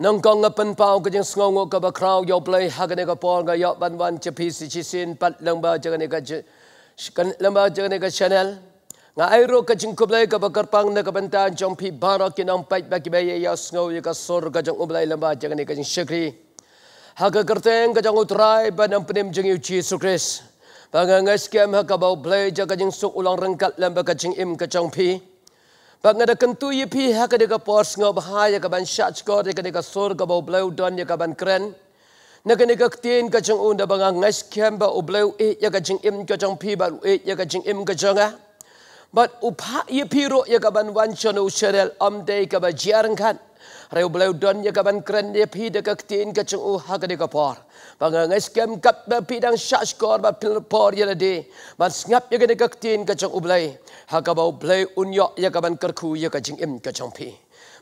nong kong ngapen pau ke jing sngong ngok ka ba krau yo play ha ke ne ka pol ga yo ban wan che pi si chi sin pat lang ba jang ne ka che kan lang ba jang ne ka channel nga ai ro ka jing ko play ka ba kar pang ne ka ban ta jong pi ba ro ki nong pai ba ki ba ye yo sngong ye ka sor ga jang lang ba jang ne jing shikri ha ka kar ka jang u ba nam pnim jing yu chi su kris ba nga nga skem ha ka ba play jang ka jing su ulang rengkat lang ba ka jing im ka jong pi bagi nga da kentu ye pihak ha ka de ka pos nga ba ha ban sha chko de ka de ka sor ka ba ya ka ban kren. Na ka ne ka ktien ka chung un kem ba u blau e, ya ka jing im ka chung pi ba u e, ya ka jing im ka chung a. But u ye piro ya ka ban wan chon u sherel am de kan. Rayu belau don ya gaban keren ya pi de ketin ke cung uha ke por. Bangga ngai skem kap ba pi dang syak skor ba pil por ya de. Man sengap ya ke de ke ketin ke cung ublai. Ha ke bau belai un yok ya gaban kerku ya kacung cung im ke pi.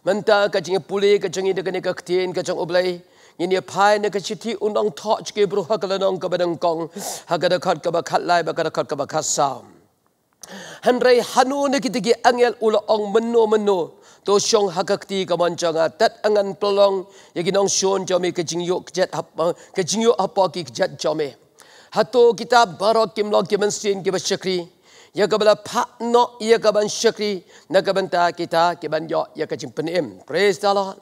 Menta ke cung puli ke cung i de ketin ke cung ublai. Ini apa yang ke citi undang tok ke bro ha ke le nong ke badang kong. Ha ke kat ke ba kat lai kat ke ba kasam. Hendrai hanu ne kita ge angel ulo ang menno menno to shong hakakti kamancanga tat angan pelong yagi nong shon jomi ke jingyo kejat apa eh, ke jingyo apa ki kejat jomi hato kita barok kim log kim sin ki bashakri ya kabala no ya shakri na kabanta kita kiban yo ya jing penem praise the lord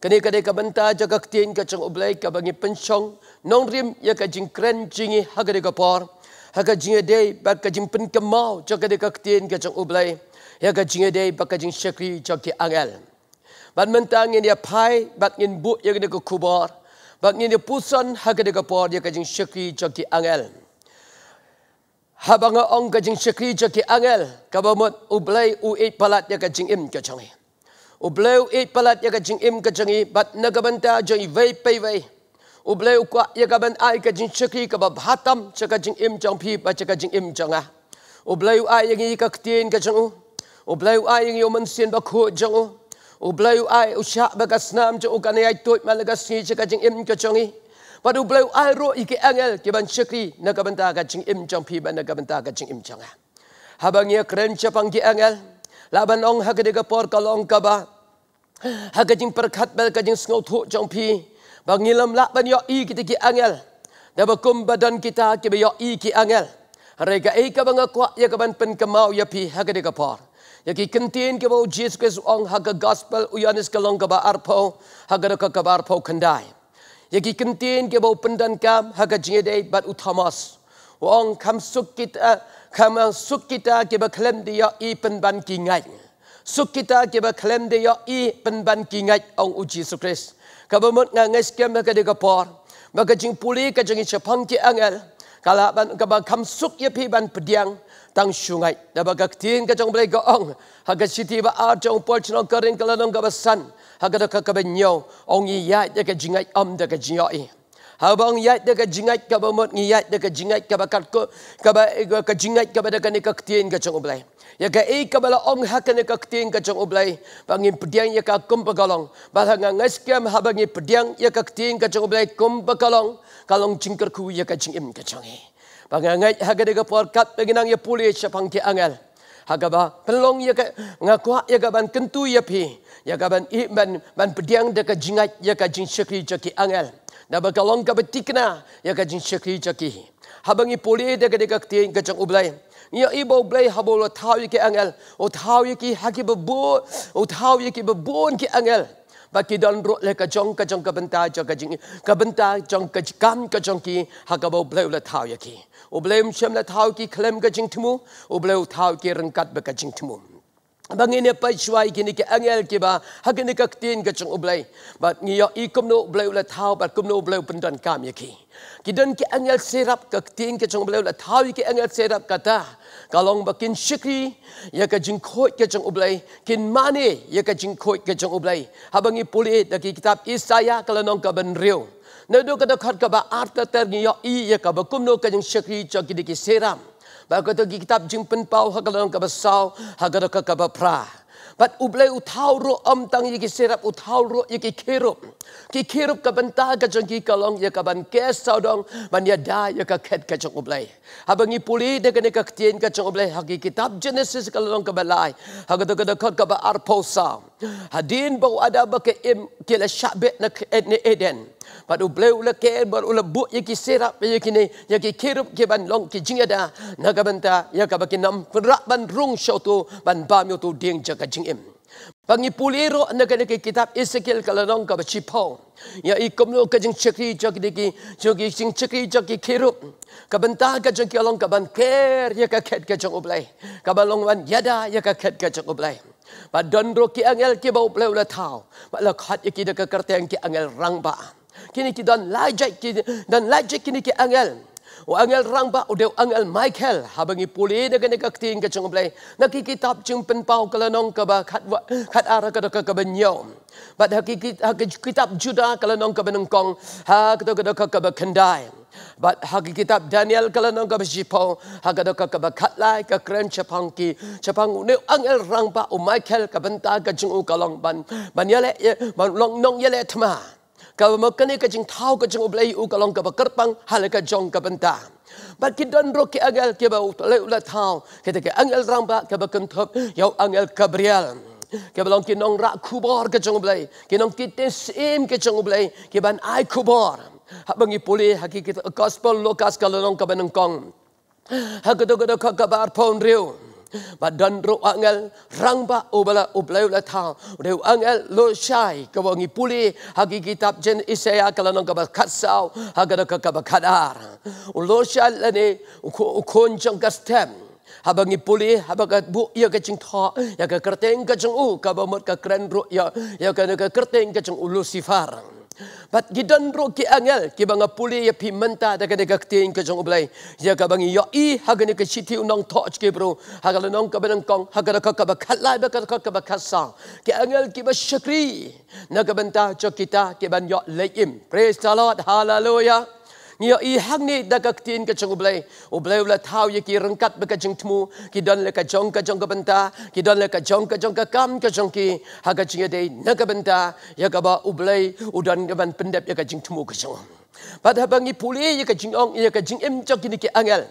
kene kade kabanta jagak tin ke chong oblai ka bangi penchong nong rim ya jing kren jingi hagare ka por haga jing dei ba ke jing pen kemau jagade ka tin ke chong oblai Ya ka jing dei pak ka jing shakri Bat mentang ni pai bat ngin bu ya ka ke kubar. Bat ngin dia pusan ha ka de ka por ya ka jing shakri chok ki angal. Ha ba nga ong ka jing shakri chok ki angal ka u eight palat ya ka im ka chang. U u eight palat ya ka im ka chang bat na ka banta jong vai pai vai. U blai u kwa ya ka ai ka jing shakri ka ba hatam chok im chang pi ba chok im chang a. U blai u ai ya ka ktin ka u o blau ai ing yo mensin ba ko jo o blau ai o sha ba ga snam jo ga ne ai toit ma la ga si che ga jing im ko chongi ba du blau ai ro i ke angel ke ban chekri na ga banta ga jing im chong phi ban na ga banta ga jing im chong a ha ba nge kren cha pang ki angel la ban ong ha ga de ga por ka long ka ba ha ga jing par khat bel ka jing sngo tho chong phi ba ngilam la ban yo i ki te ki angel da ba kum badan kita ke ba yo i ki angel Rega ika bangakwa ya kaban pen kemau ya pi hagadi kapar. Yaki kentin ke bau Jesus on haga gospel uyanis kalong ke arpo haga ke ke arpo kendai. Yaki kentin ke bau pendan kam haga jingede bat utamas. Wong kam suk kita kam suk kita ke ba klem dia i penban kingai. Suk kita ke ba klem dia i penban kingai on u Jesus Kristus Kabamut ngai skem ke de kapor. Maka jing puli ke jing cepang ke angel kala ban ka ba kam suk ye pi ban pediang tang sungai da ba ka tin ka jong blai go ong ha ga si ti ba a jong pol chno kala nong ga ba ha ga ka ka ben yo ong yi ya ja ka jingai am da ka jingai Habang yat de ka jingat ka ba mot ngiyat de ka jingat ka ba ko ka ba eh, ka jingat ka ba de ka ne ka ktien ka chong oblai. Ya eh, ka e ka bala ong ha ka ne ka ktien ka chong oblai. Bangin pdiang ya ka kum ba galong. Ba ha nga ngas kem ha bangi pdiang ya ka ktien ka chong oblai kum ba galong. Kalong jingkar ku ya ka jing im ka chong e. Ba nga ngai ha ga de ka por kat ba ginang ya puli sha pang ki angel. Ha ga ba pelong ya ka nga kwa ya ga ban kentu ya pi. Ya ga ban i ban ban pdiang de ka jingat ya ka jing shakri cha ki angel. Dah berkalong ka betikna ya ka jin syekri jaki. Habang i poli de ka de ka tiang ka jang ublai. Ya i bau blai habo lo tau ki angel. O tau ki haki bebu. O tau ki bebon ki angel. Ba ki don ro le ka jong ka jong ka benta ja ka jing. Ka benta jong ka kam ka jong ki ha ka bau blai lo tau ki. O chem la tau ki klem ka jing tmu. O blai ki rengkat ba ka jing tmu bangi ne pai kini ke angel ke ba hakini ka tin ka chung ublai ba ngi yo ikum no ublay ulat thau bat kum no ublai pendan kam ye ki ki ke angel serap ka tin ke chung ublai ula thau ke angel serap kata kalong ba kin shikri ya ka jing khoi ke chung ublai kin mane ya ka jing khoi ke chung ublai ha puli da kitab isaya kalong ka ben riu ne do ka da khat ka ba art ter ngi i ya ka ba kum no ka jing shikri seram bagi Bago ito gikitab jimpin pao hagalang kabasaw, hagalang kakabapra. Bat ublay utaw ro om tang yiki sirap utaw ro yiki kirup. Ki kirup ka banta ka jong kalong yaka ban kesaw saudong man yada yaka ket ka jong ublay. Habang ipuli de kani ka ktien ka ublay hagi kitab Genesis ka lalong ka balay. Hagada gada ka ka Hadin bau ada ba im kila shabit nak edne Eden. Padu bleu le ker bar ule bu yaki serap yaki ne yaki kerup ke ban long ya ya ki jing ada naga benta yaka baki nam kerap ban rung shau tu ban bam tu ding jaka jing em. Pangi puliro naga naga kitab kalau long kaba chipong. Yai ikum lo kajing cekri jaki deki jaki jing cekri jaki kerup. Kabenta kajing ki along kaban ker yaka ket kajing ublay. Kaban long ban yada yaka ket kajing ublay. Pak Don Roki Angel ki bau pelu le tau, pak lekat ikida kekerteng ki Angel rangba kini ki dan lajak ki dan lajak kini ki angel o oh, angel rangba o oh, deu angel michael habangi puli de gane ka ting ka chung blai na ki kitab chung pen pau kala nong ka ba khat wa khat ara ka ka ka ben bat ha ki kitab juda kala nong ka ben kong ha ka ka ka ka ba kendai bat ha kitab daniel kala nong ka ba jipo ha ka ka ka ba khat lai ka kren chapang ki chapang ne angel rangba o oh, michael ka ben ta ka chung u kalong ban ban yale ban long nong yale thma kau makan ikan cing tahu ke cing ublay u kalong ke bekerpang hal ke jong ke benda. Bagi don rok ke agal ke bau tole ulat tahu kita ke angel rambak ke bekentop yau angel Gabriel. Kebelong ki nong rak kubor ke cung ublay, ki nong kita sim ke cung ublay, ki ban ai kubor. Habangi pulih hakikat gospel lokas kalau nong kebenengkong. Hakudu-kudu kakabar pon riu. Badan dan angel rangba ba o oh, bala o oh, la ta re angel lo shai ka bo ngi puli ha kitab jen isaya kala no ka ba khatsao ha ga ka ka ba khadar o lo shai la ne o ko jang ka stem habang habang bu ya kacing tho ya ka kerteng kacing u ka ba mot ka kren ro ya ya ka kerteng kacing u lucifer Bat gidan ro ki angel ki banga puli ya pi menta da kada gakti ing kajong ublai ya ka bangi ya i haga ni kachiti unong to chke bro haga la nong ka benang kong haga la kaka ba khala ba ka kaka ba khasa ki angel ki ba shakri na ka benta cho kita ki ban yo leim praise the lord hallelujah Ni i hang ni da ka tin ka chung blai. O blai la thau ye ki rangkat ba ka jing tmu. Ki don le ka jong ka jong ka banta. Ki don le ka jong ka jong ka kam ka jong ki. Ha ka jing dei na ka banta. Ya ka ba u blai u don ka ban pendap ya ka jing tmu ka jong. Ba da bang i puli ye ka jing ong ye ka jing em chok ni ki angel.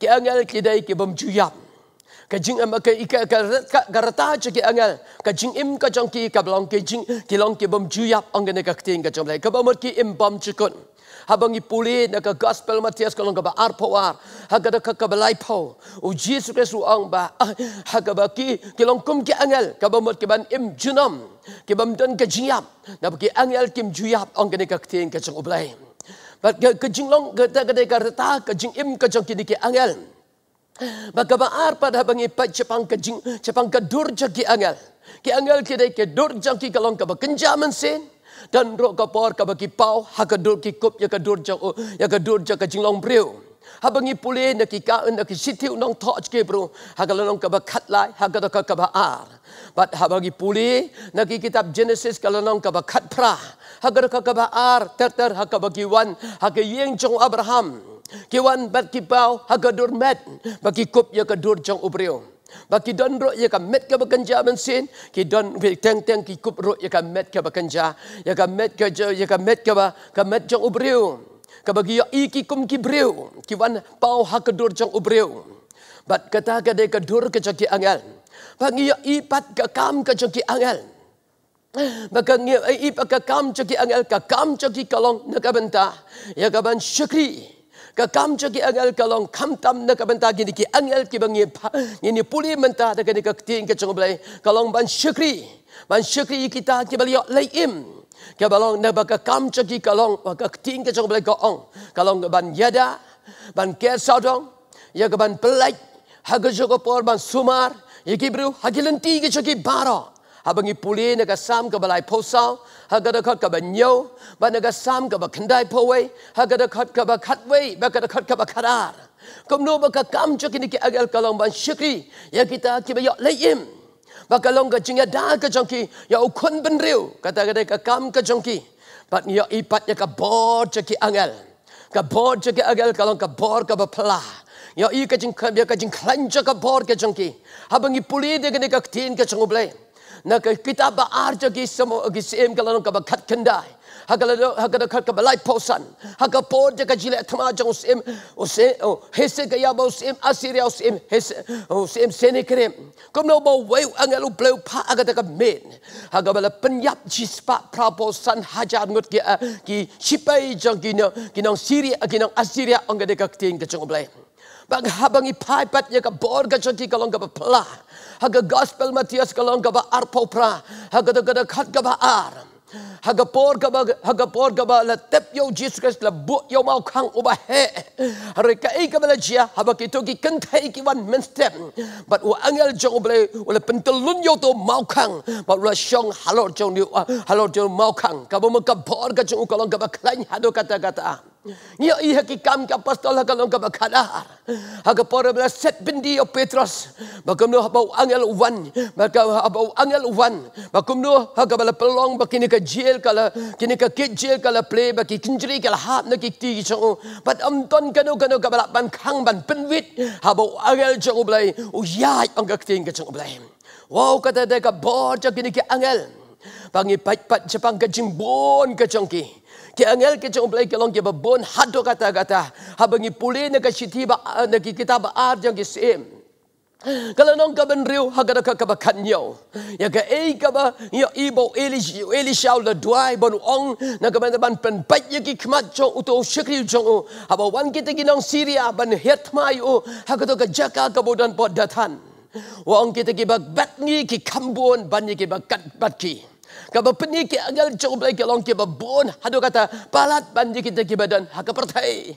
Ki angel ki dai ki bom juyap. Kajing ama ke ika ka garata che ki angal kajing im ka jong ki ka blong ki ki bom juyap angin ne ka ting ka jong lai bom ki im bom chikun habang ipuli na ka gospel matias kalong ka ba arpoar haga da ka ka balay po o Jesus Christ ang ba ah, haga ba ki kilong kum ki angel kabamot kiban im junom kibam don ka jiyap na ki angel kim juyap ang ganika kating ka chang ublay ba ka long gata gada ka rata ka jing im ka chang kini ki angel ba Baga ba arpad habang ipad chapang ka jing chapang ka durja ki angel ki angel ki day ki durja ki kalong ka ba kenjaman sin dan rok ke por ke bagi pau ha ke dur ki kup ya ke dur ja oh, ya ke dur ja ke jinglong briu ha bangi pule na ki ka na ki sitiu nong tho chke bro ha ke lonong ke bakat lai ha ke ke ba ar bat ha bagi pule na ki kitab genesis ke lonong ke bakat pra ha ke ke ba ar ter ter ha ke bagi wan ha ke yeng chong abraham Kewan bat kipau hagadur met bagi kup ya kedur jang ubriung. Bagi don rok ya kan met ke bekenja mensin, ki don wil teng teng ki kup rok ya met ke bekenja, ya kan met ke jo ya kan, kan met ke ba, ka met jong ubriu. Ka bagi ya i ki kum ki briu, ki wan pau ha ke dur jong ubriu. Bat kata ke de ke dur ke joki angel. Bagi ya i pat ke kam ke joki angel. Maka ngi ai i pat ke kam joki angel ka kam joki kalong na ka benta, ya ka ban syukri ka kam cho angel ka long kam tam na ka ban gi ki angel ki bang ni ni puli men ta ta ni ka ting ka chong blai ka ban syukri ban syukri kita ki bal yo lai im ka balong na ba ka kam cho ki ka ka ting ka chong blai ka ong ka ban yada ban ya ke sa dong ya ka ban pelai ha ga jo por ban sumar ye ya ki bru ha ki len ki cho baro ha bangi puli na ka sam ka balai posa ha ga da khat ka ba nyau ba na ka sam ka ba khandai po wei ha ga da khat ka ba khat wei ba ka da khat ka ba kharar kum no ba ka kam chok ni ki agal kalong ban shikri ya kita ki ba yo leim ba ka ka jing ya da ka chong ya ukun khun ben riu ka da ka kam ka chong ki pat ni yo ya ka bo chok ki angal ka bo chok ki agal kalong ka bor ka ba pla ya i ka jing ya ka ba ka jing khlan chok ka bor tin ka chong na ka kita ba arja gi semo gi sim kala no ka ba kat kendai ha kala no ha kala ka ba lai posan ha ka ya ya po de ka jile thma ja us im us e o he se ka ya ba us im asiria us im he se o us im se ne kre kom no ba wai angel u blue pa aga de ka men ha ka ba la penyap ji spa pra po san ha ja ngut ki ki sipai ja gi no gi no siria gi no asiria angade ka ting ka chong blai bang habang i pai pat ya ka bor ka chong ki ka long ka ba pla haga gospel matias kalong gaba arpo pra haga daga daga kat gaba ar haga por gaba haga por gaba la tep yo jesus christ la bu yo mau kang uba he hari ka e gaba la jia haba kito ki kan ta ki wan men step but u angel jo ble u le pentelun yo to mau kang but la shong halo jo ni ah, halo jo mau kang gaba mo ka por ga jo kalong gaba klan hado kata kata Nga iha ki kam ka pastol ha kalong ka bakadar. Ha ka pora bila set bindi o ya Petros. Bakum no habau angel uwan. Baka habau angel uwan. Bakum no ha ka bala pelong bakini ka jail kala. Kini ka kit jail kala play. Baki kinjri kala hap na kikti chong. Pat amton kanu kanu ka bala ban kang ban penwit. Habau angel chong ublay. Uyay ang kakting ka chong ublay. Wow kata deka bocha kini ka angel. Pangipat-pat chapang kajimbon ka chongki. pat chapang kajimbon ka chongki ke angel ke cung play ke long ke bon hado kata kata habangi puli ne ke siti ba eh, ne ke kitab ar jang sim kalau nong ka ben riu ha kada ka ka kan yo ya ka e eh, ka ba yo ya, i bo eli eh, eli shaul da dwai bon ong na ka ben ban pen pa ye ki khma cho u to jo ha ba wan ki te ki nong siria ban het mai u ha ka ka jaka ka bodan pod da wa ong ki te ki bak bat ni ki kambon ban ni ki bak kat bat ki Kaba peniki agal cukup lagi kalau kita bon hado kata palat banjir kita kita badan hak pertai.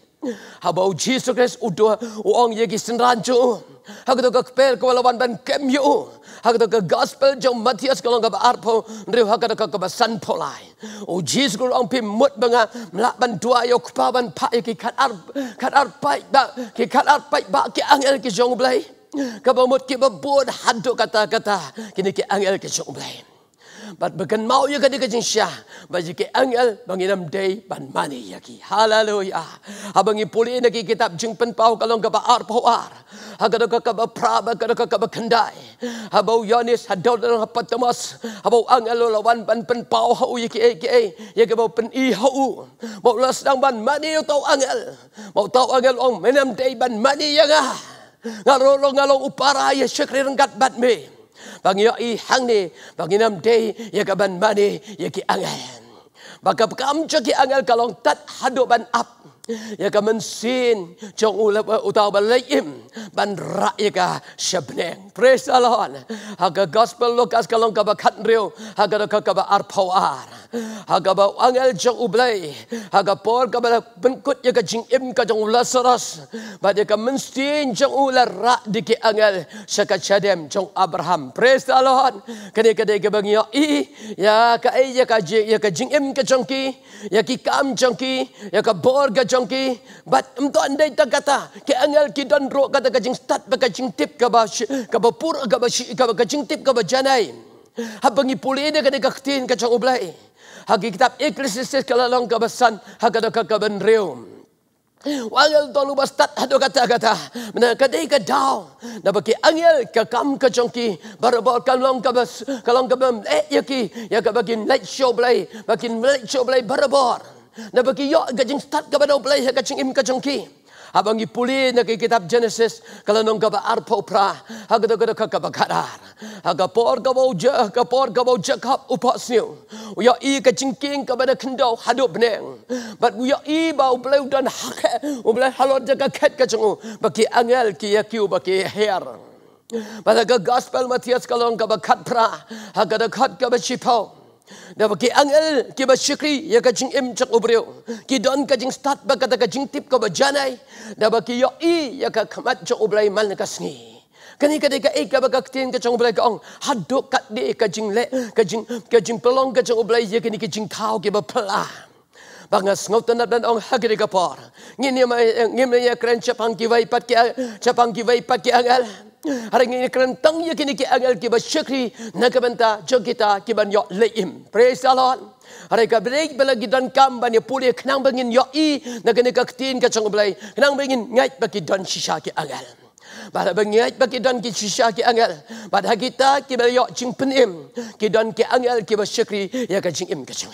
Habau Yesus Kristus udah uang yang kita senranju. Hak itu kepel kewalawan ban kemyu. Hak itu gospel jom Matias kalau kita arpo nriu hak itu ke basan polai. O oh, Yesus Kristus uang pimut benga melak ban dua yok pawan pak yang kita ar kita arpai ba kita arpai ba kita angel kita jom belai. Kabamut kita bon hado kata kata kini kita angel kita jom bat begen mau ye kadik kajin syah bagi ke angel bangi nam day ban mani yaki haleluya abangi puli nagi kitab jing pen pau kalau ngapa ar pau ar hagado ka ka pra ba kada ka ka kendai abau yanis hadau dan hapatamas habau angel lawan ban pen pau hau yaki ke eh, ke eh. ye ya ke pen i hau mau las dang ban mani ya tau angel mau tau angel om menam day ban mani yaga Ngarolo ngalong upara ya syekri rengkat batmi. me Bangyo i hang ni, banginam de ya kaban mani ya ki angal. Baka pekam ki angal kalong tat hado ban ap. Ya ka sin, jong ulap eh, utaw balaim ban ra ya ka shabneng. Praise the Lord. Haga gospel lokas kalong ka bakat riu, haga ka ka ba arpawar haga ba angel jo ublay haga por ka bala bengkut ya ka jing im ka jong ulas ras ba de ka menstin jong ular ra di ki angel sa chadem jong abraham praise the lord ka de ka bang yo i ya ka ya ai ya ka jing ya ka jing im ka jong ki ya ki kam jong ki ya ka por ka jong ki ba em to ande ta kata ke angel ki don ro kata ka jing stat ba ka jing tip ka ba ka ba pur ka ba shi ka ba ka jing tip ka ba janai Habangi puli ini kena kaktin kacang ublai hagi kitab Ecclesiastes kalalong kabasan hagado kakaban reum. Wagal tolu bastat hado kata-kata mena kadai ka dau na baki angel ka kam ka chongki barobol ka long kabas kalong kabam eh yaki ya ka ya bagin light show play bagin light show play barobor na baki yo gajing start ka bado play ka chingim ka chongki Habang ipuli na kay kitab Genesis, kalanong ka ba arpo pra, hagadagada ka kabakarar. Haga por gawaw je, haga por gawaw je kap upas niyo. Uya i ka cingking ka bada kendaw hadup neng. Bat uya i ba ublew dan hake, ublew halot je ka ket ka cungu. Baki angel ki yakiu baki her. Pada ke gospel Matias kalau engkau berkat pra, agak dekat kau bersih Da ba ki angel ki bersyukri ya kajing jing im chak Ki don ka jing stat ba kata ka jing tip ka ba janai. Da ba ki yo i ya ka kamat chak ubrai mal na ka sngi. Kani ka deka e ka ba ka ktien ka chak ubrai ka ong. Haddo kat de ka jing le ka jing ka jing pelong ka chak ubrai ya kani ka jing kao ki ba pala. Ba nga ni ni ni ni ha ka por. Ngin ya ma eh, ngim ya eh, kren chapang ki vai pat ki chapang ki vai pat ki angel. Ngin ya ma ngim ya kren chapang ki vai pat ki angel. Haring ini kerentang ya kini ki agal ki bersyukri nak benta jog kita ki ban yok leim. Praise the Lord. Hari ka break bela gidan kam ban ya pulih kenang begini yok i nak kena ka ketin ka belai. Kenang begini ngait bagi don sisa ki agal. Bala bengiat bagi don kita sisa ki angel. Bada kita ki bela yok cing penim. Ki don ki angel ki bersyukri ya ka cing im ka cong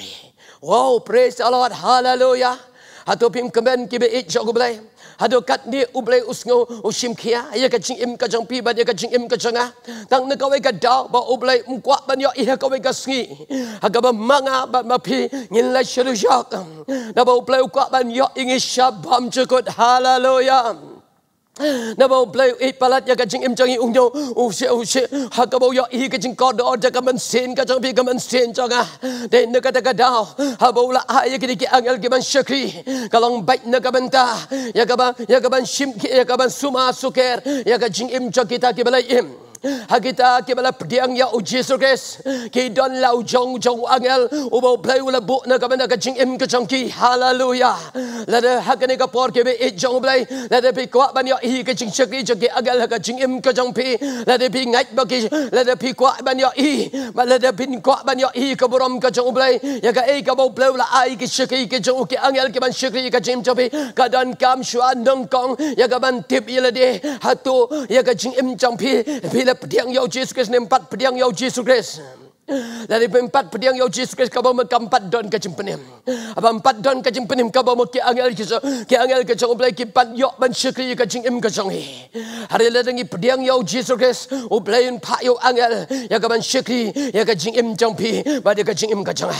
Wow, praise the Lord. Hallelujah. Hatupim kemen ki beit jog belai hado kat di ublay usngo usim kia ya ka ching im ka pi ah. ba ya ka ching im ka tang na ka we ka da ba ublay um kwa ban yo iha ka we ka sngi haga ba manga ba ma pi ngin la shuru jok na ba ublay kwa ban yo ingi shab bam chukot hallelujah na bau blau e palat ya kacing im jangi ungyo u she u ha bau ya i kacing ka do ja ka men sen ka jang bi ka men sen jang a de ne ka ta ka da ha bau la ha ye ki ki angel ki man shakri kalong bait ne ka benta ya ka ba ya ka ban ya ka suma suker ya ka jing im jang ki ta im Hakita ke bala pediang ya u oh Jesus Christ. Ki don la u jong jong angel. U oh, bau play u oh, bu na kamena ka jing im ka jong ki. Hallelujah. Lada hakani ka por ke be e jong play. Lada pi kwa ban ya i ka jing chak i jong ki agal ka jing im ka jong pi. Lada pi ngat ba ki. Lada pi kwa ban ya i. Ma lada pi kwa ban ya i ka borom ka jong play. Ya ka e ka bau play u la ai ki chak i jong ki angel ki ban chak i ka jing chapi. Ka don kam shua nong kong. Ya ka ban tip i ya de. Hatu ya ka jing im chong pi. Pi la Pediang Yau Jesus Kristus ni empat Yau Jesus Kristus. Dari empat pediang Yau Jesus Kristus, kau bawa mereka empat daun ke jempenim. Apa empat daun ke jempenim, kau bawa mereka angel ke Ke angel ke jauh, kipat yok mensyukri ke jengim ke jauh. Hari ini pediang Yau Jesus Kristus, belai oh, pak yok angel. Ya ke mensyukri, ya ke jengim jauh. Bagi ke jengim ke jauh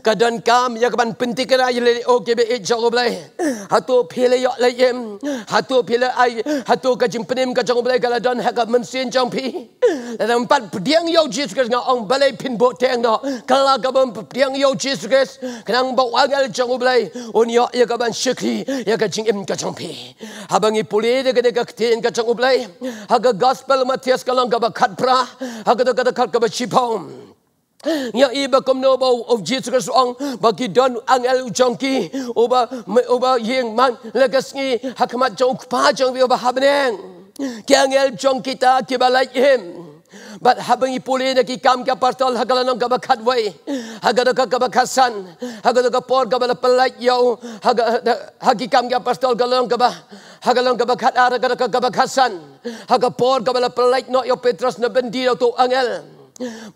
kadang kam ya kaban penti kena ye ya OKB jago e, belai. Hatu pilih yok ya layem, hatu pilih ai, hatu kajim penim kajago belai kalau don haga mensin jampi. Dan empat pediang yau Jesus Kristus ngang belai pin bot teng do. Kala kaban pediang yau Jesus Kristus kenang bau agal jago belai. Un ya kaban syukri ya kajim em kajong pi. Habangi pule de kene kaktin kajago belai. Haga gospel Matias kalang kaba kat pra, haga de kata kat kaba chipong yang iba kom no bau of Jesus Christ ang bagi don ang el jongki oba oba yang man legasngi hakmat jong pa jong bi oba habeneng kyang el jong ta ki him but habang ipuli na ki ha, kam ka partol hagala nong gaba kadway hagada ka gaba kasan ka por gaba palai yo haga hagikam kya ka partol galong gaba hagala hagalan gaba kad ara gaba kasan haga por gaba palai no yo petros na bendiro to angel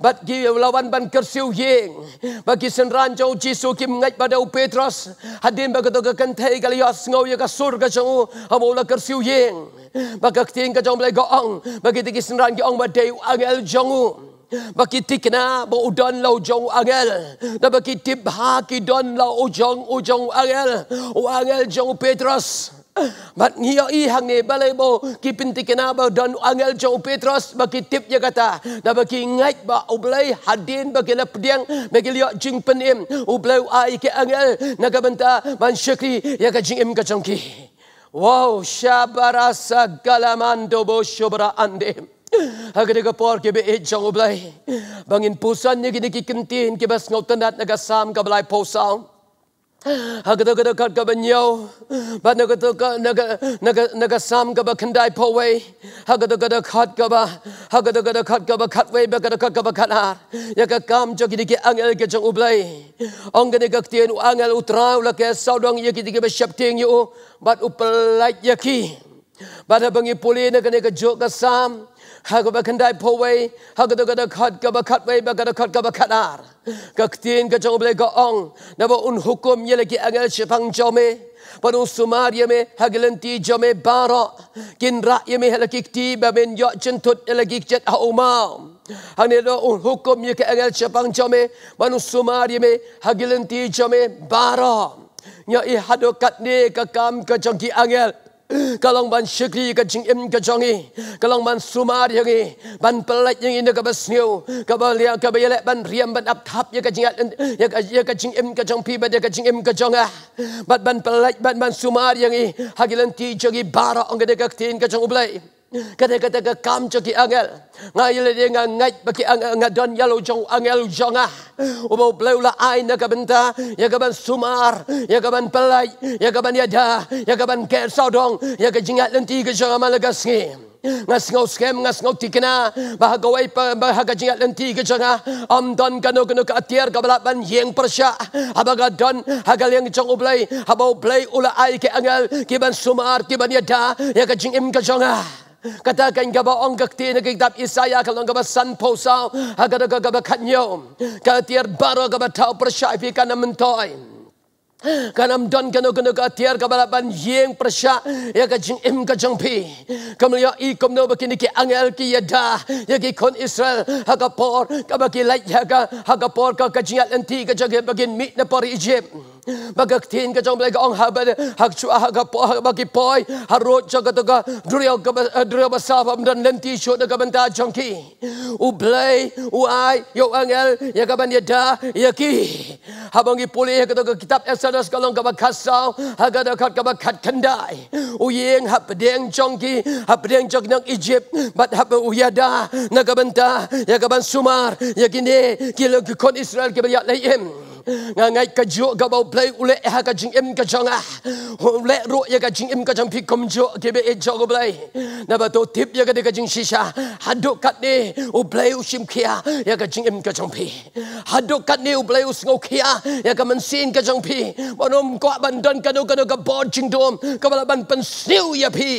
bagi lawan ban kersiu ying bagi senran jau jisu kim ngai pada u Petrus hadin bagato ke kan kentai kali yas ngau ye ka surga jau amola kersiu ying baga ting ka jau mlai goong bagi tiki senran ki ong badai u angel jau bagi tikna ba udan lau jong angel da bagi tibha ki dan lau jang ujong angel u angel jang U Petrus. Mat niya i hang ne balay mo kipinti kinabaw dan angel jo Petros baki tip ya kata na baki ngait ba ublay hadin baki lapdiang megilio jing penim ublay ai ke angel nagabenta man syukri ya ka jing im ka jongki wow shabarasa galamando bo shobra ande Hagan ka por ke be e ublay bangin pusan ni gini kikentin ke bas naga sam ka blay posaw 他个头个头个个笨鸟，把那个头个那个那个那个三个把肯带破位，他个头个头卡个把，他个头个头卡个把卡位，把个头卡个把卡哪，一个干就给你个安个就乌来，安个那个天乌安个乌特拉乌拉个扫荡，一个给你个把小天乌，把乌不来一个，把他帮你破裂那个那个就个三。Hago ba kan dai po wei, hago da da khat ga ba khat wei ba ga da khat ga ba khat ar. Ga ktien ga jong ble ga ong, na ba angel che pang jo me. Ba un sumar ye me hagelen ti jo me ba ro. Kin ra ye me hela ki ti ba ya tut ele ki chet ha un hukum ye angel che pang jo sumari ba un sumar ye me hagelen ti jo me ba ro. ka kam ka jong angel. Kalang ban shigri ka jing im ka jongi kalong ban sumar yangi ban pelat yangi ini ka besniu ka balia ka bayale ban riam ban ap tap ya ka jing ya ka ya ka jing im ka jong pi ba ya ka jing im ka jonga ah. bat ban pelat ban ban sumar yangi hagilan ti jogi bara ong ka de ka tin ka jong ublai Kata-kata ke kam cuki angel. Ngai le dia ngai bagi angel ngai don yalo jong angel jongah. Ubo blau la ain na kabenta, ya kaban sumar, ya kaban pelai, ya kaban yada, ya kaban ker saudong, ya ke lenti ke jong amal gasngi. Ngas ngau skem ngas ngau tikna bah gawai pa lenti ke jong am don kanu kanu ka tiar ka yang persya. Aba ga don hagal yang jong ublai, habau blai ula ai ke angel, kiban sumar, kiban yada, ya ke im ke Katakan gaba ong kakti na kitab Yesaya kalau gaba san posal agar gaba gaba kanyo katiar baro gaba tau persyafi kana mentoi kana mdon kana kana katiar gaba ban yeng persya ya kajing im kajang pi kamulia ikom no bakini ki angel ki yada ya ki ya kon Israel haga por gaba ki lai haga haga por kaka jingat enti kajang bagin mit na por Egypt Bagaktin ka jong blega ong habad hak chua hak po hak bagi poi har ro chaga to ga duria ga eh, duria basa pam dan lenti shot ga banta jongki u blai u ai yo angel ya ga ban ya da ya ki habangi poli ya to ga kitab esadas kalong ga bakasa haga da kat ga bakat kendai u yeng hap deng jongki hap deng jog nang egypt bat hap u ya da na ga banta ya ga ban sumar ya gine kilo ki kon israel ke ba ya lai em nga ngai ka jo ga bau play ule ha ka jing em ka jong ah ule ro ya ka jing em ka jong pik kom jo ke be e jo go play na ba to tip ya ka de ka jing shi sha ha do ka ne u play u shim kia ya ka jing em ka jong pi ha do ka ne u play u sngo kia ya ka man sin ka jong pi ba nom ko ban don ka do ka do ka bo jing dom ka ba ban pan siu ya pi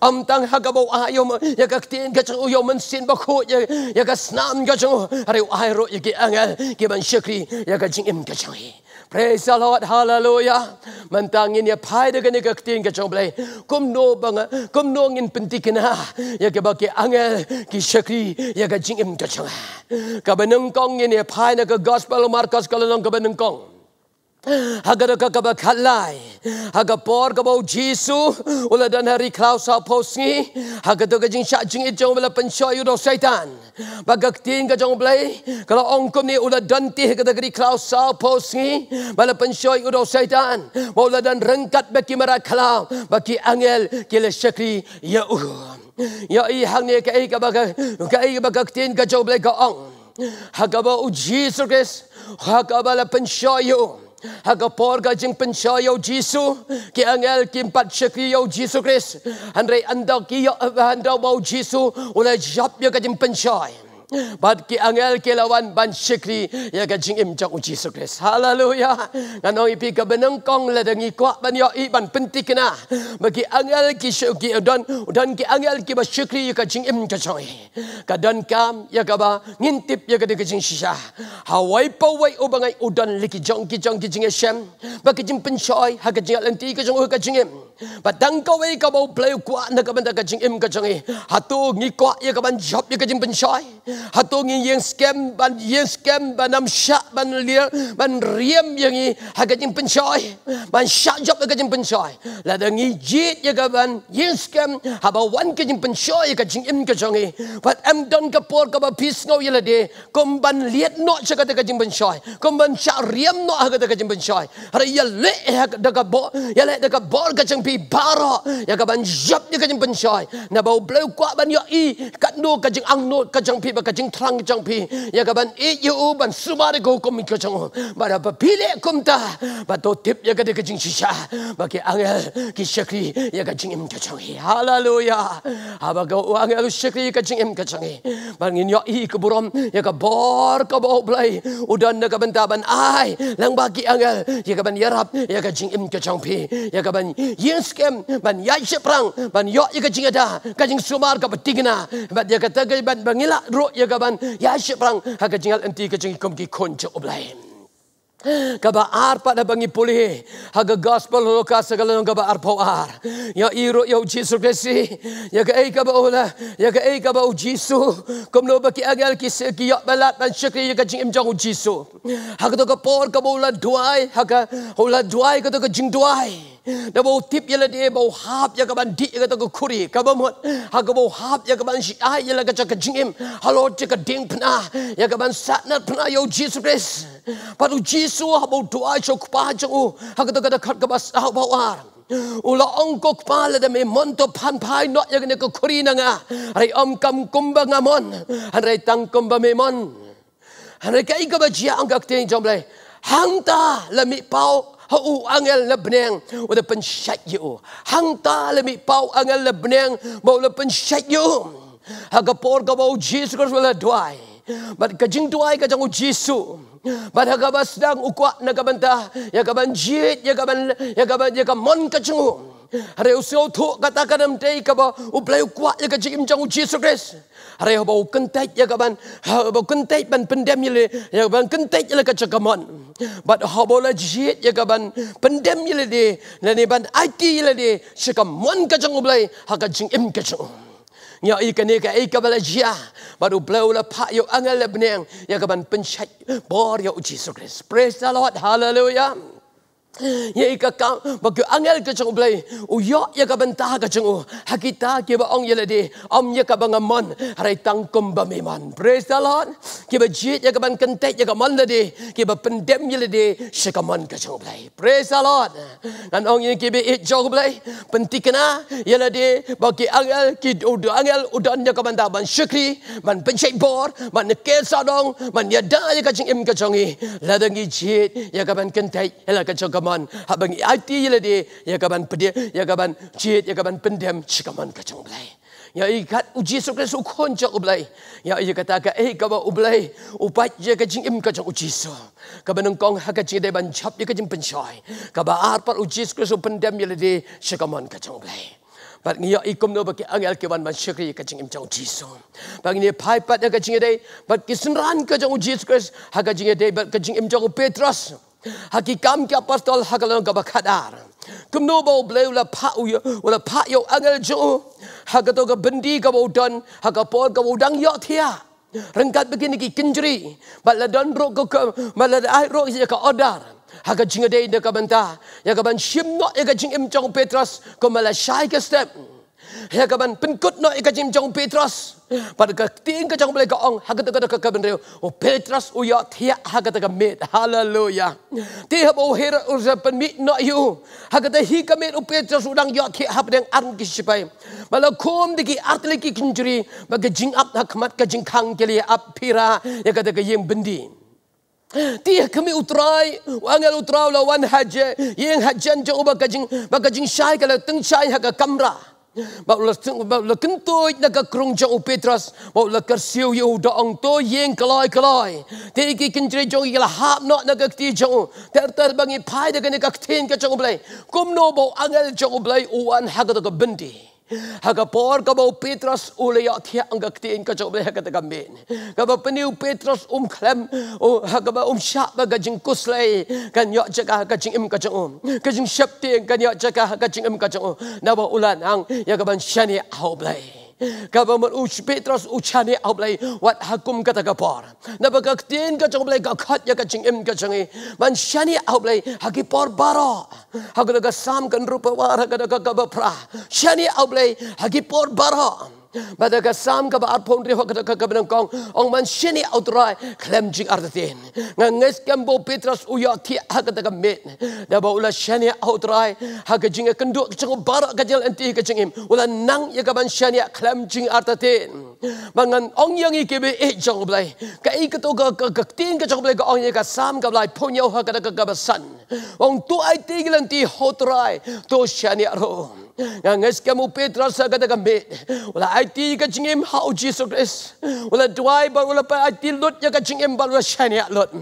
Ам танг хагабо айом, я как тен гачу уйом син баку, я как снам гачу, ариу айро, я ги ангел, ги ман шекри, я как джин им гачу. Praise the Lord, hallelujah. Mantangin ya pai de gani ka ting ka chong blai. Kum no bang, kum no ngin penti kena. Ya ke bake angel ki shakri ya ka jing im ka chong. Ka benung kong ngin ya pai na ka gospel markas kala nong ka benung kong. Hagadaka ka bakalai. Haga por ka bau Jisu. Ula dan hari klau sa posngi. Haga tu gajing syak jing it jang bila pensyok yudho syaitan. Baga ketin ka jang belai. Kalau ongkum ni ula dantih ka tegeri klau sa posngi. Bila pensyok yudho syaitan. Ma ula dan rengkat baki marah kalau. Baki angel kila syakri ya uhum. Ya i hang ni ka i ka baga. Ka i ka baga ketin ka jang belai ka ong. Haga bau Jisu kis. Haga bala pensyok yudho. Haga porga jing pencha yo Jisu ki angel kim pat shaki yo Jisu Chris andre anda ki yo anda bau Jisu una jap yo ga jing bat ki angel ke lawan ban syekri ya ga kan, jing im cak uji sukres haleluya nganong ipi ke benang kong ladangi kuat ban yo i ban penti kena bagi angel ki syuki don don ki angel ki ba syekri ya ga kan, jing im cak choi ka don kam ya ga kan, ba ngintip ya ga de jing sisa hawai pa wai ubangai udan liki jong ki jong ki jing sem bagi jing pen choi ha ga jing lanti ke jong ha ga jing im Badang kau wei kau bau play ku an ka benda ka jing im ka jong eh. Hatu ngi kwa ye ka ban job ye ka jing ben shai. Hatu ngi yang scam ban yang scam ban nam sha ban lia ban riem ye ngi ha ka jing ben shai. Ban sha job ka jing ben shai. La da ngi jit ye ka ban yang scam ha ba wan ka jing ben shai ka jing im ka jong Wat eh. am don ka por ka ba pis ngau ye la de. Kom ban liet no cha ka ka jing ben shai. Kom ban sha riem no ha ka ka jing ben shai. Ha ye le ha da ka bo ye le da ka bor ka jing pi bara ya ka ban jap ni kajing pencai na bau blau kwa ban yo i ka no kajing ang no kajing pi ba kajing trang jang pi yang ka i yo ban sumare go kom mi kajing ba ra pile kom ta ba to tip ya ka de kajing sisa ba ke ang ki shakri yang ka jing im kajing haleluya aba ga ang ka shakri kajing im kajing ba ngin yo i ke burom yang ka bor ka bau blai udan na ka ban ta ban ai lang ba ki ang ya ka ban yarap yang ka im kajing pi ya ka ban ye yang skem ban ya ye prang ban yo ya, ye ya kajing ada kajing sumar ka betigna ban dia kata ke ban bangila ro ye ka ban ya ye ya, prang ha kajing anti kajing kom ki konce oblai Kaba ar pada bangi pulih haga gospel loka segala nang kaba ar ar ya iro ya Jesus kesi ya ka ei kaba ola ya ka ei kaba u Jesus kom lo baki agal ki se ki balat dan syukri ya kajing imjang u Jesus haga to ka por kaba ola duai haga ola duai ka to ka jing duai Da bau tip yang lagi bau hab yang kaban di yang kata ke kuri kaban mut. Haga bau hab lah ya kaban si ay yang kata ke jingim. Halo cek ding pena yang kaban satnat pena yau Jesus Christ. Padu Jesus haga bau doa cok pajang u haga kata kat kabas bau ar. Ula ongkok pala da may monto pan pay no ya kene ke kuri nanga. Ah. Ray om kam kumbang ngamon. Ah Ray tang kumbang memon. Ray kai kaba jia angkak tiang jomblay. Hangta lemik pau hau angel na bneng o de penshat yo hang ta lemi pau angel na bneng mau le penshat yo haga por ga bau jesus kor wala duai bat ka jing duai ka jang jesus bat haga bas dang ukwa na ka banta ya ka ban ya ka ban ya ka ban ya ka mon ka chungung Hari usia utuk katakan dalam day kabar. Uplayu kuat ya kecik macam uji sukses. Hari yang bau kentek ya kaban. Bau kentek ban ha, pendem ya le. Ya kaban kentek ya le kecik kaman. Bat hau bau lejit ya kaban. Pendem ya le de. Dan ni ban aki ya le de. Sekaman kacang uplayu. Haka jingim kacang. Ya ikan ni ke ikan balajia. Baru belau lepak yuk angal lebenang. Ya kaban pencet. Bor yuk uji sukses. Praise the Lord. Hallelujah. Ya ika ka bagu angel ke chung blai u yo ya ka bentah ka chung u hakita ke ba ong yele de om ya ka banga mon rai tang kum ba me praise the lord ke ba ji ya ka ban kan ya ka mon de ke ba pendem yele de she ka mon ka chung blai praise the lord nan ong ye ke be it jog blai penti kena yele de ba ke angel ki u do angel u dan ya ka bentah da ban shukri ban pen chei bor ban ke sa dong ban ya da ya ka cung im ka chung i la dang ji ya ka ban kan te ya ka chung kaman habang iati yela di ya kaman pede, ya kaman ciet, ya kaman pendem cikaman kacang belai. Ya ikat uji sukses ukon cak ublay. Ya ia kata ke eh kaba ublay upat je kacang im kacang uji so. Kaba nengkong ha kajing de ban cap je lah kacang pencoy. Kaba arpar uji sukses pendem yela di cikaman kacang belai. Pak ngia ya, ikum no bagi angel kewan man syukri ka jing imcang jiso. Pak ngia pai pat ka jing dei, pak kisun kacang ka jing jiso kris, ha ka jing dei pak ka jing imcang petros. Haki kam ki apostol hakalon ka bakadar. Kemno bo blew la pa uyo, wala pa yo angel jo. Hakato ga bendi ka bodan, hakapol ka bodang yo tia. Rengkat begini ki kinjri, bala don bro ko ka bala ai ro ya ka odar. Haka jingade inda ka banta, ya ka ban shimno ya ka jing imchong petras ko mala shai ka step. Ya kaban pengkut no ika jim jong Petrus. Pada ka ting ka jong ka ong ha ka ka kaban reo. O Petrus o ya tia ha ka ka met. Hallelujah. Ti ha bo hera o ja pen mit no yu. Ha hi ka met o oh, Petrus udang ya ki ha pen an ki shipai. Mala kom de ki artle ki kinjuri ba ka jing ap ha kamat jing kang ke li ap pira ya ka ka yeng bendi. tiap kami utrai, wangal utrau lawan haje, yang hajan jauh bagajing, bagajing syai kalau tengsyai haga kamrah. បើលកន្ទួយដល់កក្រុងចង់ពេត្រាស់បើលកសៀវយូដល់អង្គតយេងក្លោយក្លោយទីគីគិនជ្រេចងយលហាប់ណោះដល់កទីចងតើតើបងីផៃដល់កនេះកទីនកចងប្លេគុំណូបអងលចងប្លេអ៊ូអានហាក់ដល់កបិនទី Haga por kabau Petrus ulai yak tiak anggak tiak ingka coba haga tega min. Kabau peniu Petrus um klem, haga bau um syak baga jing kuslay kan yak cakah haga jing im kacang um. Kajing syak kan yak cakah haga jing im kacang um. Nawa ulan ang ya kaban shani ahoblay. Kapa mun uch Petrus uchane au blai wat hakum kata kapar. Na baka ktin ka chong blai ka khat ya ka ching im ka chong e. Man shani au haki por baro. Hagu da ka sam kan rupa war ha ka da ka ka ba pra. Shani au haki por baro ba da ga sam ka ba ar phone ri ho ka ka ben kong ong man shini out rai klem jing ar tin nga nges kem bo petras u ya ti ha ka da ga met da ba ula shini out rai ha ka jing e ken do chung bar ka jel anti ka jing im ula nang ya ka ban shini klem jing ar ta tin ba ngan ong yang i ke be e chung blai ka i ka to ga ka ka tin ka chung blai ka ong ya ka sam ka blai phone yo ha ka da ka ka ba san ong tu ai ti gi lan hot rai to shini ar ho Nga ngas kamu Petra sa kata kami. Wala aiti kacingim hao Jesus Christ. Wala duai bang wala pa aiti lot ya kacingim bang wala shani lot.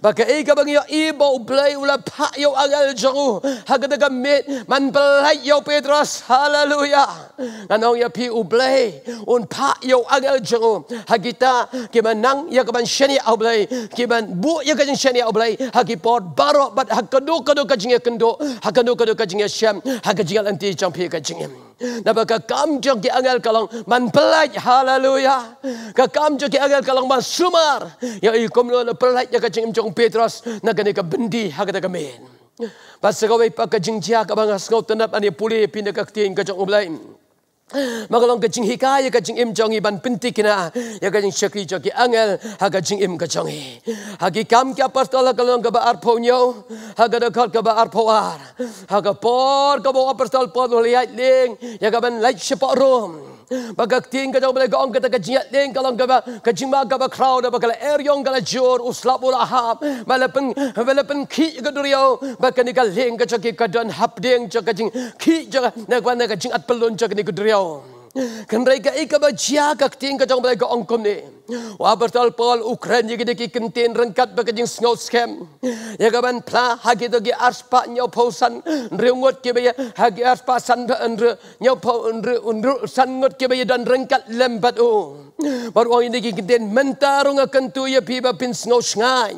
Baka ika bang ya iba e, ublay wala pa yaw agal jangu. Hagata kami man pelay yaw Petras. Hallelujah, Nga nong ya pi ublay un pa yaw agal jangu. Hagita kiman nang ya kaman shani ublay. Kiman bu ya kacing shani ublay. Hagipot barok bat hagkado kado kacingnya kendo. Hagkado kado kacingnya syam. Hagkajingal antijam macam pihak kencing ini. Napa ke kam jok di angel kalong man pelaj, haleluya. Ke kam jok di angel kalong man sumar. Ya i kom lo pelat ya kencing jong Petrus na kene ke bendi ha kata ke men. Pas ke wei pak ke jing jia ka ngau tenap ani pulih pindah ke ketin ke jong ublain. Magalong ka jing hika, ya ka jing im jong iban pinti kina, ya ka jing shakri joki angel, haga jing im ka jong Hagi kam kya pastol, haga long ka ba arpo nyo, haga da kal ka ba arpo ar, haga por ka bawa pastol po lo liat ling, ya ka ban lait shepo rum baga ting kata boleh gong kata kajiat ling kalau gaba kajima gaba crowd apa kala eryong kala jur uslap ula hap malapen malapen ki ke duriyo baga ni kala ling kacaki kadon hap ding cakajing ki jaga negara wan jing at pelun cakani ke Kan mereka ikan baca kak ting kacang mereka ongkom ni. Wah bertal pol Ukraine jadi kiki kentin rengkat bekerjing snow scam. Ya kawan pla hagi tu gie arspa nyopausan reungut kiba ya hagi arspa san re nyopau re unru san ngut kiba ya dan rengkat lembat oh. Baru orang ini kentin mentarung akan tu ya piba pin snow shngai.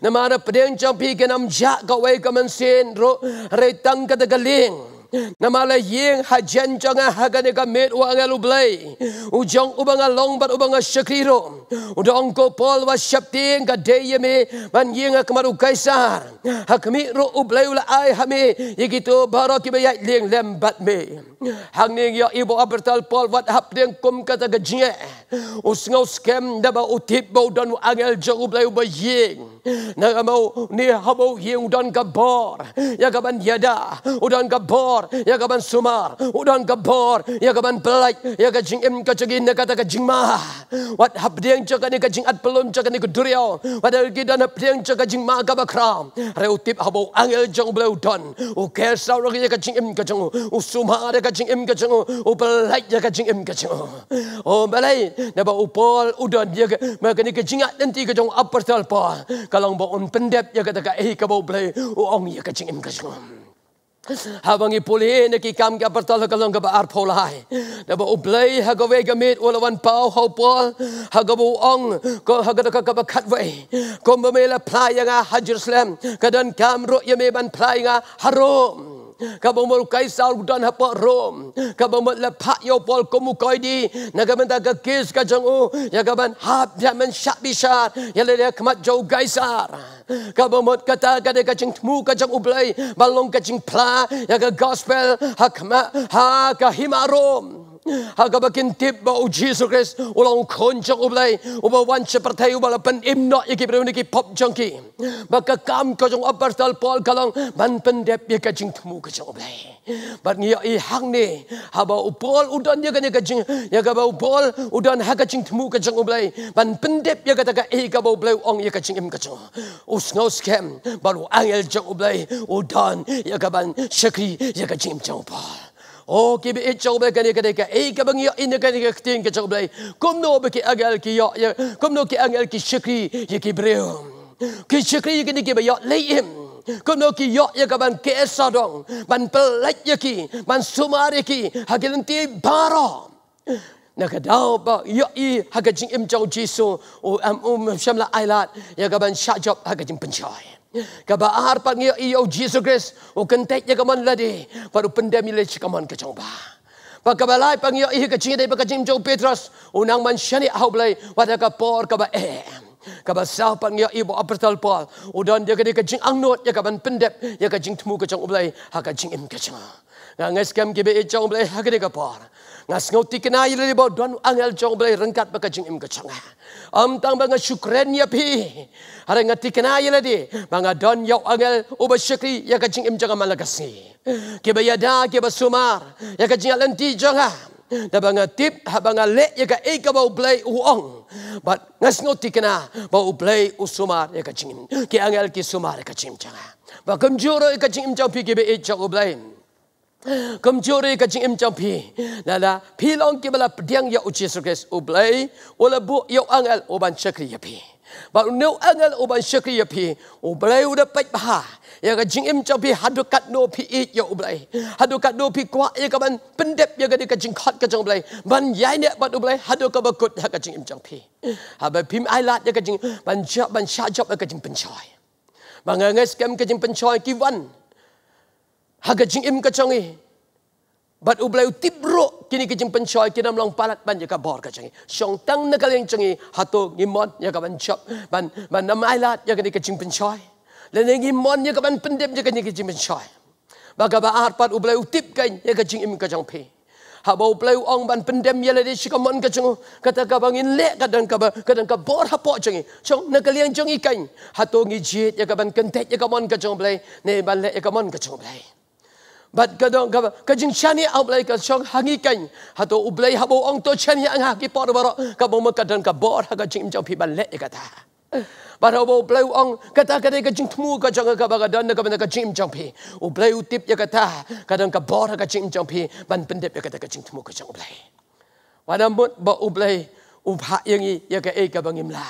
Namara pedang campi kenam jak kawai kaman sen ro reitang kata galing na mala ying ha jen jang ha ga ne ga met wa ga lu blai u jong u ba nga long bar u ba nga u da ong pol wa shapti ga de me man ying ka maru kaisar ha kmi ro u blai u la ai ha me ye baro ki ba ya lem bat me hang ne ya ibo abertal pol wat hap ding kum kata ta ga jinge u sngo skem da ba u tip dan u angel jo u blai u ba ying Naga mau ni habo ye udan gabor ya gaban yada udan gabor ya gaban sumar udan gabor ya gaban belai ya gajing em ka cegi na ya kata gajing ma wat hab dieng cega ni gajing at belum cega ni kuduria wat el gi dan hab dieng cega gajing ma ga bakra re utip habo angel jong blau don u kel sa ya gajing em ka cengu u sumar ya gajing em ka cengu u belai ya gajing em ka Oh belai na ba upol udan ya ma gajing at nanti ka jong apartal kalau ba un pendep ya kata ka eh kau bau play uong oh, ya kacing im kasum Habang pulih nak ikam ki kam ka pertal ka long ka ba ar polai eh. da ba ublei ha go ve gamit ola wan pau ho pol ha go bu ong ko ha ga ka ka ba kom ba me la plai slam ka dan kam ro ye me ban plai nga harom kamu melukai salgu dan hapa rom kamu melepak yo kamu kau di naga benda kekis kacang oh. u ya kaban hab ya men syak ya lelah kemat jauh gaisar kamu kata kada kacang temu kacang ublay balong kacang pla ya ke gospel hakma ha ke Hagabakintip ba u Jesus Christ ulang konjak ublay uba wan seperti uba lapan imno yaki berunik pop jongki baka kam kajong abar dal Paul kalong ban pendep yaka jing temu kajong ublay bat ngiyo i hang ni haba u pol udan yaka yaka jing yaka ba u pol udan haka jing temu kajong ublay ban pendep yaka taka i ka ba ublay ong yaka jing im kajong us ngau skem baru angel jong ublay udan yaka ban shakri yaka jing jong Paul. O kibi i chobe kani kani ka e ka bangi i ne kani ka ktin ka chobe kom no be ki agal ki yo ya. ye kom no ki agal ki shikri ye ya, ki breu ki shikri ye ya, kani ki ba yo le im kom no ki yo ye ka ban ke sa dong ban pelat ye ki ban sumar ye ki ha ki lenti baro na ka dau ba yo i ha ka im chau jisu o oh, am um shamla ailat ye ka ban sha pencai Kaba harpat ngi iyo e Jesus Christ o oh, kentek ya kaman ladi paru pendem ilai cikaman kecoba. Pak kabalai pang iyo ihi kecinta ipa kecim jauh e Petrus unang man shani ahu blai wada kapor kaba eh. Kaba sah pang Ibo ibu Paul, pol udan dia kadi kecing angnot ya kaman pendep ya kecing temu kecang ublai ha kecing im kecang. Nga ngeskem kibi ecang ublai ha kadi kapor. Kaba nga snow tikin na yun don angel el chong rengkat pa kajing im kachong eh. am tang banga sukren ya pi hare nga tikin na di banga don yau angel el uba shakri ya kajing im chonga malagasi kiba yada kiba sumar ya kajing alenti ti chonga eh. da banga tip ha banga le ya ka e ka bau blay uong but nga snow tikin na bau blay u sumar ya kajing im ki ang el ki sumar ya kajing im chonga eh. Bakum juro ikacing ya, imcau pikir beijak ublain. ကမ္ချိုရီကချင်းအင်ချမ်ပီလာလာဖီလောင်ကိဘလာပဒຽງယောချစ်စကစ်ဥဘလေဝလဘုယောအင်္ဂလ်ဥဘန်ချက်ရီယပီဘာနိုအင်္ဂလ်ဥဘန်ချက်ရီယပီဥဘလေဥဒပိတ်ပဟာယကချင်းအင်ချမ်ပီဟဒုကတ်နိုဖီယောဥဘလေဟဒုကတ်နိုဖီကွာယကဘန်ပန်ဒက်ယကဒီကချင်းခတ်ကချင်းဘလေဘန်ယိုင်းနေဘတ်ဥဘလေဟဒုကဘကုတ်ကချင်းအင်ချမ်ပီဟဘပီမိုင်လာယကချင်းဘန်ချပ်ဘန်ရှာချပ်ကချင်းပန်ချိုင်းဘန်ငငစကမ်ကချင်းပန်ချိုင်းကိဝန်း Haga jing im kacangi. Bat ublayu tibro kini kejing pencoy kina melang palat ban jaka bor kacangi. Syong tang nakal yang cengi hatu ngimon jaka ban cok. Ban ban namailat jaka ni kejing pencoy. Lene ngimon jaka ban pendem jaka ni kejing pencoy. Baga ba arpat ublayu tip kain jaka jing im kacang pe. Habau ublayu ong ban pendem yale di shikamon kacangu. Kata kabangin lek kadang kabang kadang kabor hapo cengi. Syong nakal yang cengi kain hatu ngijit jaka ban kentek jaka mon kacang blay. Ne ban lek jaka mon kacang blay bat kadong ka kajing chani au blai ka chong hangi kai ha to u blai habo ong to chani ang ha ki por baro ka bo ma kadan ka bor ha ka jing jom phi ban le ka ta bat habo blai ong ka ta ka de ka jing thmu ka jang ka ba ka dan ka ban ka jing jom phi u blai u tip ya ka ta kadan ka bor ha ka jing jom phi ban pen de ya ka ta ka jing thmu ka jang blai wa na mut ba u blai u pha yang i ya ka e eh, ka bang im la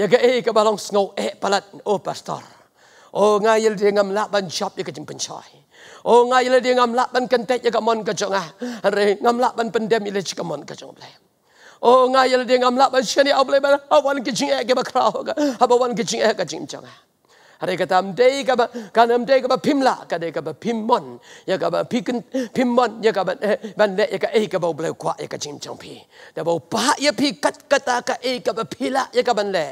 ya ka e eh, ka ba long sngo e eh, palat o oh, pastor o oh, ngayel de ngam la ban chop ya ka jing pen chai โอ้ง่ายเลยดีงามละมันกันเตะกับมันกระจงอะเรงามละมันเป็นเดมิเลชกับมันกระจงเลยโอ้ง่ายเลยดีงามละมันเชนี่เอาเลยบ้าวันกิจิงเอกบักราวกะวันกิจิงเอกกระจิงจังอะเรก็ทำเดียกับการทำเดียกับพิมพ์ละก็เดียกับพิมพ์มันยังกับพิกันพิมพ์มันยังกับเอบันเนยังกับเอกับเอาเปล่ากว่ายังกับจิมจังพีแต่เอาปะยังพิกัดกตากับเอกับพิละยังกับเนย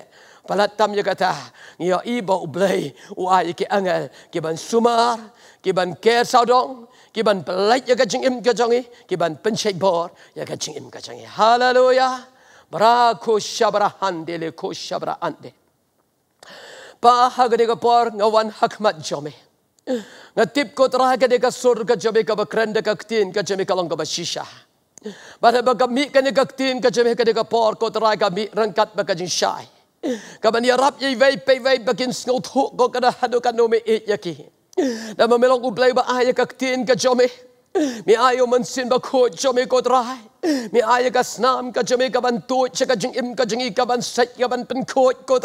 พลัดทำยังกับท่าเงียบอีบเอาเปล่าอุ้ยกับอังเกลกับสุมาร์ kiban ker saudong, kiban pelai ya kacang im kacangi, kiban pencai bor ya kacang im kacangi. Hallelujah, beraku syabra hande leku ko syabra ande. Pa hagade ka por ngawan hakmat jome. Ngatip ko tra dega ka surga jome ka bakrenda ka ktin ka jome kalong ka basisha. Bata baka mi kani ka ktin jome kade ka por ko tra ka mi rangkat baka jin shai. Kaban ya rap ye vai pe vai bakin snot ho ko kada hadu ka ha nome dan mae melon o blei ba aia ka ktien ka jomi. Mi aia o mansin ba kut jomi ko drai. Mi aia ka snam ka jomi ka ban tuit cha ka jing im ka jingi ka ban set ka ban pen kut ko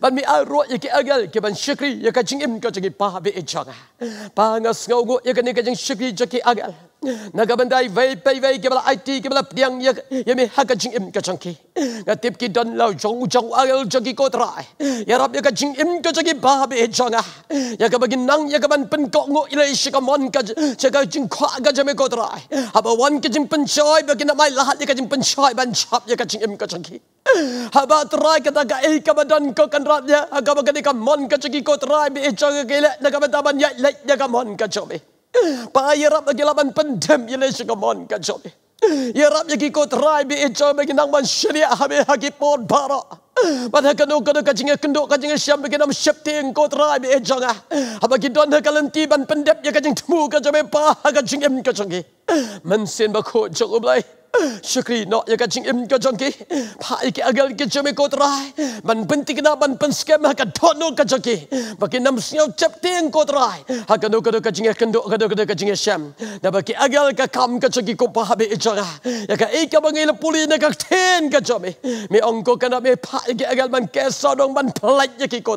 Ban mi aia ruak yaki agal ki ban shikri ya ka jing im ka jingi pa bi e changa. Pa yaka ni ka jing shikri jaki agal na ga bandai vai pai vai ke bala it ke bala piang ya ya me ha ka jing im ka chang ke tip ki don lau jong jong al jong ki ko trai ya rab ya ka jing im ka jong ba be e jong a ya ga bagin nang ya ga ban pen ko ngo ile shi ka mon ka cha ga jing kwa ga jame ko trai ha wan ke jing pen choi ba kin mai lahat ha ka jing pen choi ban chap ya ka jing im ka chang ki ha ka ta ga ei ka ba don ko kan rab ya ha ga ba ka ni ka mon ka chi ko trai be e jong ke le na ga ba ban ya le ya ka mon ka chobe. Pangayarap na gilaman pandem yun siya kamon ka jobi. Yarap yagi ko try bi ito maginang man shiriya ya habi hagi pon para. Pada kanu kanu kajinga kendo kajinga siam bagi nam shifting yang kau terai bi ejonga. Ah. Apa kita anda kalenti ban pendep ya kajing temu kajame pa kajing em kajungi. Mensin bakut jauh belai. Syukri nak ya kacing im ke jangki. Pak agal ke jemi ko terai. Man penti kena man penskem haka dono ke jangki. Bagi nam sinyal cepti yang ko terai. Haka no kado kacing ya kenduk kado kado kacing ya syam. Dan bagi agal ke kam ke jangki ko pahabi ijara. Ya ka ika bangi lepuli ne ten ke jami. Mi ongko kena mi pak iki agal man kesa dong man pelat ya ki ko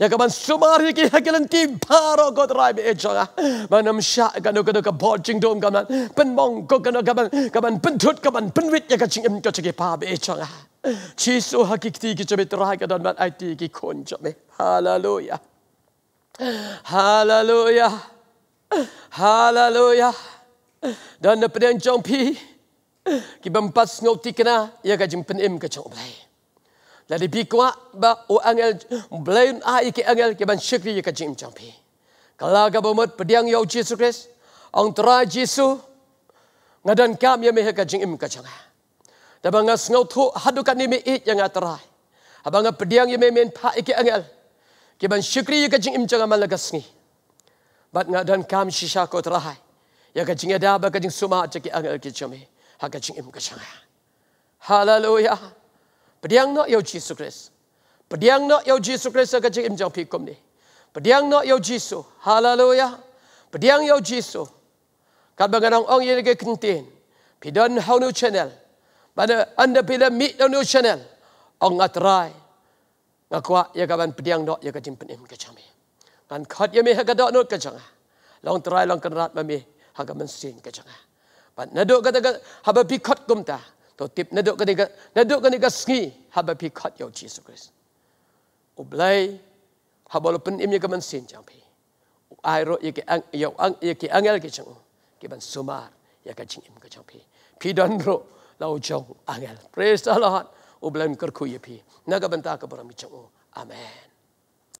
Ya ka man sumar ya ki haka lenti baro ko terai bi ijara. Manam syak kado kado ke bojing dong kaman. Penmong ko kado kaman. Kaman penmong tan thut ka ban panwit ya ka ching em ka chige pa be changa chi so ha ki chabe tra ka dan mat ai ti ki khon chabe hallelujah hallelujah hallelujah dan na pren chong pi ki bam pas ngau ti kana ya ka jim pen em ka blai la di bi kwa ba o angel blain ai ki angel ki ban shikri ya ka jim chong pi kala ka ba mat yo chi so ang tra chi ngadan kam ya meha kajing im kajanga. Tabanga sngau tu hadukan ni meit yang atrai. abang pediang ya memen pa iki angel. Kiban syukri ya kajing im changa malagas ni. Bat ngadan kam shisha ko trahai. Ya kajing ada ya ba kajing suma ceki angel ki chome. Ha kajing im kajanga. Haleluya. Pediang no yau Jesus Christ, Pediang no yau Jesus Kristus kajing im jang pikom ni. Pediang no yau Jesus. Haleluya. Pediang yau Jesus kadang-kadang orang yang lagi kentin, pidan hau new channel, pada anda pida mit hau new channel, orang nak try, nak kuat, ya kawan pediang dok, ya kajim penim ke mi. Kan khat ya mi haka dok nuk kacang ha. Long try, long kenerat mami, haka mensin ke ha. Pat naduk kata, haba pikot kum ta, to tip naduk kata, naduk kata sengi, haba pikot ya Jesus Christ. Ublai, haba lupen im ya kaman sin, jang pi. Ya Airo, ya ke angel kacang ha given sumar ya ka jing im ka jang pi pi dan ro lau jong angel praise the lord u blen ker ku ye pi na ga ban ta ka bra mi chong amen